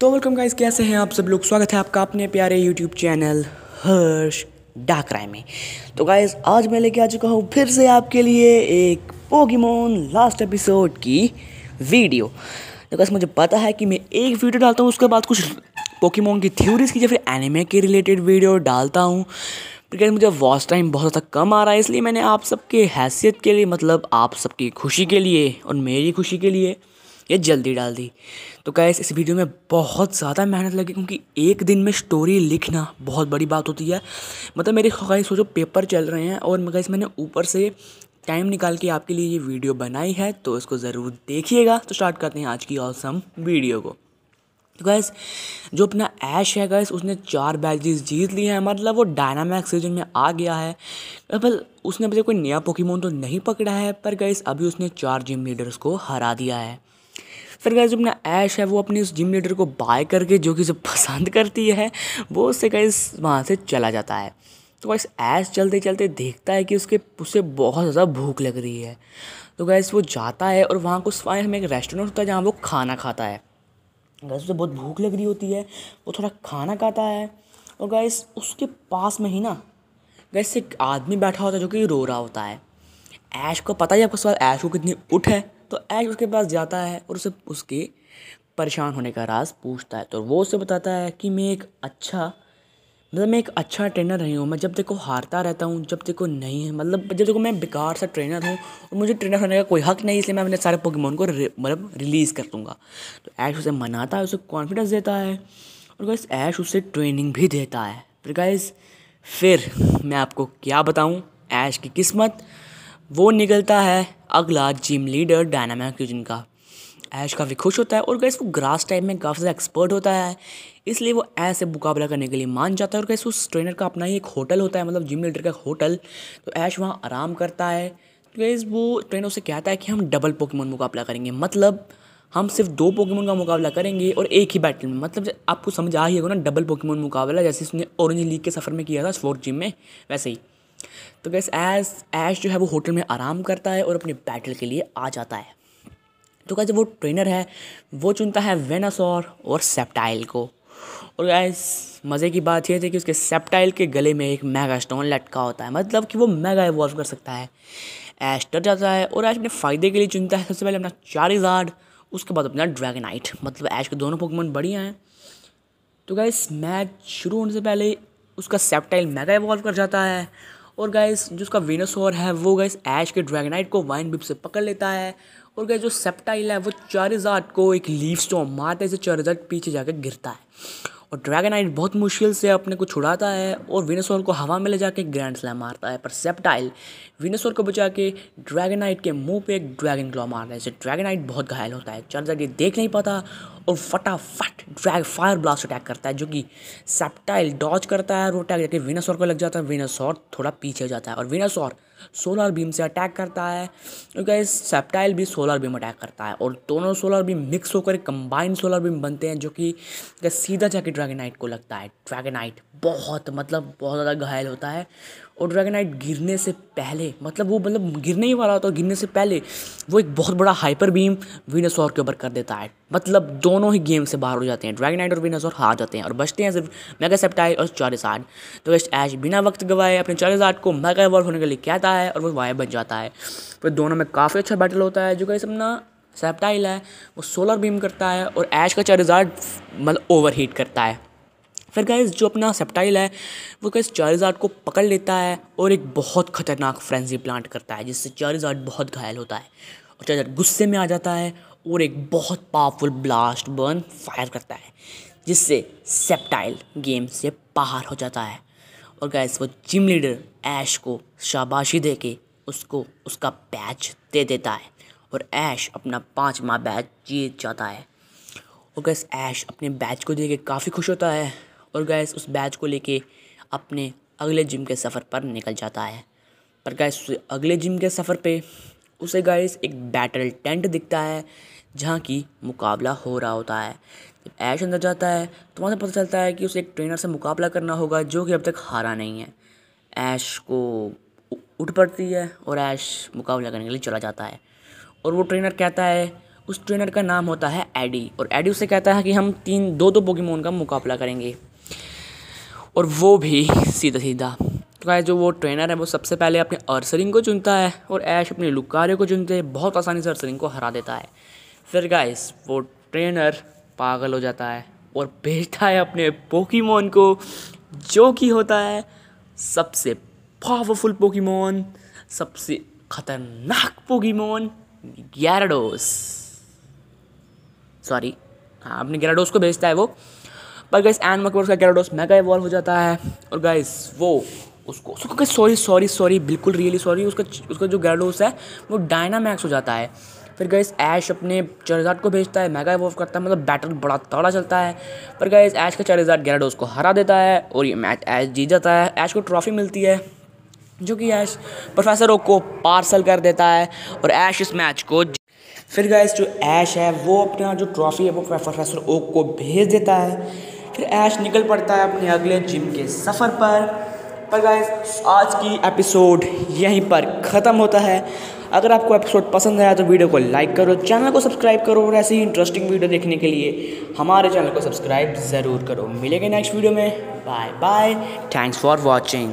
तो welcome guys कैसे हैं आप सब लोग स्वागत है आपका अपने प्यारे यूट्यूब चैनल हर्ष डाकराय में तो गाइस आज मैं लेके आ चुका हूँ फिर से आपके लिए एक पोगीमोन लास्ट एपिसोड की वीडियो तो गाइस मुझे पता है कि मैं एक वीडियो डालता हूँ उसके बाद कुछ पोकीमोन की थ्योरीज की या फिर एनिमे के रिलेटेड वीडियो डालता हूँ क्योंकि मुझे वॉच टाइम बहुत ज़्यादा कम आ रहा है इसलिए मैंने आप सबके हैसियत के लिए मतलब आप सबकी खुशी के लिए और मेरी खुशी के लिए या जल्दी डाल दी तो गैस इस वीडियो में बहुत ज़्यादा मेहनत लगी क्योंकि एक दिन में स्टोरी लिखना बहुत बड़ी बात होती है मतलब मेरे गैस सोचो पेपर चल रहे हैं और गैस मैंने ऊपर से टाइम निकाल के आपके लिए ये वीडियो बनाई है तो इसको ज़रूर देखिएगा तो स्टार्ट करते हैं आज की औसम वीडियो को तो गैस जो अपना ऐश है गैस उसने चार बैजेस जीत लिए हैं मतलब वो डायनामैक्स सीजन में आ गया है पर मतलब उसने अभी कोई नया पोकेमोन तो नहीं पकड़ा है पर गैस अभी उसने चार जिम लीडर्स को हरा दिया है फिर गैस अपना ऐश है वो अपनी उस जिम लीडर को बाय करके जो कि उसे पसंद करती है वो उससे गैस वहाँ से चला जाता है तो गैस ऐश चलते चलते देखता है कि उसके उसे बहुत ज़्यादा भूख लग रही है तो गैस वो जाता है और वहाँ कुछ वहाँ हमें एक रेस्टोरेंट होता है जहाँ वो खाना खाता है गैस उसे बहुत भूख लग रही होती है वो थोड़ा खाना खाता है और गैस उसके पास में ही ना गैस एक आदमी बैठा होता है जो कि रो रहा होता है ऐश को पता ही आपको सवाल ऐश को कितनी उठ है तो एज उसके पास जाता है और उसे उसके परेशान होने का राज पूछता है तो वो उसे बताता है कि मैं एक अच्छा मतलब मैं एक अच्छा ट्रेनर रही हूँ मैं जब देखो हारता रहता हूँ जब देखो नहीं है मतलब जब देखो मैं बेकार सा ट्रेनर हूँ और मुझे ट्रेनर होने का कोई हक नहीं इसलिए मैं अपने सारे पोकेमोन को मतलब रिलीज़ कर दूँगा तो ऐश उसे मनाता है उसे कॉन्फिडेंस देता है और गाइस ऐश उसे ट्रेनिंग भी देता है फिर गाइस फिर मैं आपको क्या बताऊँ ऐश की किस्मत वो निकलता है अगला जिम लीडर डायनामा क्यूजन का ऐश काफ़ी खुश होता है और गैस वो ग्रास टाइप में काफ़ी ज़्यादा एक्सपर्ट होता है इसलिए वो ऐसे मुकाबला करने के लिए मान जाता है और गैस उस ट्रेनर का अपना ही एक होटल होता है मतलब जिम लीडर का होटल तो ऐश वहाँ आराम करता है तो गैस वो ट्रेनर से कहता है कि हम डबल पोकेमोन मुकाबला करेंगे मतलब हम सिर्फ दो पोकेमोन का मुकाबला करेंगे और एक ही बैटल में मतलब आपको समझ आ ही होगा ना डबल पोकेमोन मुकाबला जैसे उसने ऑरेंज लीग के सफ़र में किया था स्पोर्ट जिम में वैसे ही तो गैस एज ऐश जो है वो होटल में आराम करता है और अपनी बैटल के लिए आ जाता है तो गैस वो ट्रेनर है वो चुनता है वेनासोर और सेप्टाइल को और गैस मज़े की बात यह थी कि उसके सेप्टाइल के गले में एक मेगा स्टोन लटका होता है मतलब कि वो मेगा इवॉल्व कर सकता है ऐश डर जाता है और ऐश अपने फ़ायदे के लिए चुनता है सबसे पहले अपना चारिजार्ड उसके बाद अपना ड्रैगनाइट मतलब ऐश के दोनों पोकमन बढ़िया हैं तो गैस मैच शुरू होने से पहले उसका सेप्टाइल मेगा इवॉल्व कर जाता है और गाइस जो उसका है वो गाइस ऐश के ड्रैगनाइट को वाइन बिप से पकड़ लेता है और गैस जो सेप्टाइल है वो चारिजाट को एक लीव स्टॉम मारते से चारिजाट पीछे जाकर गिरता है और ड्रैगनाइट बहुत मुश्किल से अपने को छुड़ाता है और विनेसोर को हवा में ले जाके ग्रैंड स्लैम मारता है पर सेप्टाइल विनेसोर को बचा के ड्रैगनाइट के मुंह पे एक ड्रैगन क्लॉ मारता है इससे ड्रैगनाइट बहुत घायल होता है चार्जर ये देख नहीं पाता और फटाफट ड्रैग फायर ब्लास्ट अटैक करता है जो कि सेप्टाइल डॉच करता है और अटैक जाके वेनासोर को लग जाता है वेनासोर थोड़ा पीछे हो जाता है और विनासोर सोलर बीम से अटैक करता है क्योंकि तो सेप्टाइल भी सोलर बीम अटैक करता है और दोनों सोलर बीम मिक्स होकर कंबाइंड सोलर बीम बनते हैं जो कि सीधा जाके ड्रैगनाइट को लगता है ड्रैगनाइट बहुत मतलब बहुत ज़्यादा घायल होता है और ड्रैगनाइट गिरने से पहले मतलब वो मतलब गिरने ही वाला होता है गिरने से पहले वो एक बहुत बड़ा हाइपर बीम वीनासोर के ऊपर कर देता है मतलब दोनों दोनों ही गेम से बाहर हो जाते हैं ड्रैगन नाइट और विनस और हार जाते हैं और बचते हैं सिर्फ मेगा सेप्टाइल और आर्ट तो वेस्ट ऐश बिना वक्त गवाए अपने आर्ट को मेगा एवॉल्व होने के लिए कहता है और वो वाय बन जाता है फिर तो दोनों में काफ़ी अच्छा बैटल होता है जो कि अपना सेप्टाइल है वो सोलर बीम करता है और ऐश का चारेसाड मतलब ओवर हीट करता है फिर गाइज जो अपना सेप्टाइल है वो गाइज चारिजार्ड को पकड़ लेता है और एक बहुत ख़तरनाक फ्रेंजी प्लांट करता है जिससे चारिजार्ड बहुत घायल होता है और चारिजार्ड गुस्से में आ जाता है और एक बहुत पावरफुल ब्लास्ट बर्न फायर करता है जिससे सेप्टाइल गेम से बाहर हो जाता है और गैस वो जिम लीडर ऐश को शाबाशी दे के उसको उसका बैच दे देता है और ऐश अपना पाँचवा बैच जीत जाता है और गैस ऐश अपने बैच को देके काफ़ी खुश होता है और गैस उस बैच को लेके अपने अगले जिम के सफ़र पर निकल जाता है पर गैस अगले जिम के सफ़र पे उसे गैस एक बैटल टेंट दिखता है जहाँ की मुकाबला हो रहा होता है जब ऐश अंदर जाता है तो वहाँ से पता चलता है कि उसे एक ट्रेनर से मुकाबला करना होगा जो कि अब तक हारा नहीं है ऐश को उठ पड़ती है और ऐश मुकाबला करने के लिए चला जाता है और वो ट्रेनर कहता है उस ट्रेनर का नाम होता है एडी और एडी उसे कहता है कि हम तीन दो दो पोकेमोन का मुकाबला करेंगे और वो भी सीधा सीधा तो क्या जो वो ट्रेनर है वो सबसे पहले अपने अर्सरिंग को चुनता है और ऐश अपने लुकारे को चुनते हैं बहुत आसानी से अर्सरिंग को हरा देता है फिर गाइस वो ट्रेनर पागल हो जाता है और भेजता है अपने पोकीमोन को जो कि होता है सबसे पावरफुल पोकीमोन सबसे खतरनाक पोकीमोन ग्यारडोस सॉरी हाँ अपने ग्यारडोस को भेजता है वो पर गाइस एन मकबर्स का ग्यारडोस मेगा इवॉल्व हो जाता है और गाइस वो उसको उसको सॉरी सॉरी सॉरी बिल्कुल रियली सॉरी उसका उसका जो ग्यारडोस है वो डायनामैक्स हो जाता है फिर गैस ऐश अपने चेरिजार्ड को भेजता है मेगा इवोल्व करता है मतलब बैटल बड़ा तगड़ा चलता है पर गैस ऐश का चेरिजार्ड गैराडोस को हरा देता है और ये मैच ऐश जीत जाता है ऐश को ट्रॉफी मिलती है जो कि ऐश प्रोफेसर ओक को पार्सल कर देता है और ऐश इस मैच को फिर गैस जो ऐश है वो अपना जो ट्रॉफी है वो प्रोफेसर ओक को भेज देता है फिर ऐश निकल पड़ता है अपने अगले जिम के सफ़र पर पर गाइस आज की एपिसोड यहीं पर ख़त्म होता है अगर आपको एपिसोड पसंद आया तो वीडियो को लाइक करो चैनल को सब्सक्राइब करो और ऐसे ही इंटरेस्टिंग वीडियो देखने के लिए हमारे चैनल को सब्सक्राइब ज़रूर करो मिलेंगे नेक्स्ट वीडियो में bye bye thanks for watching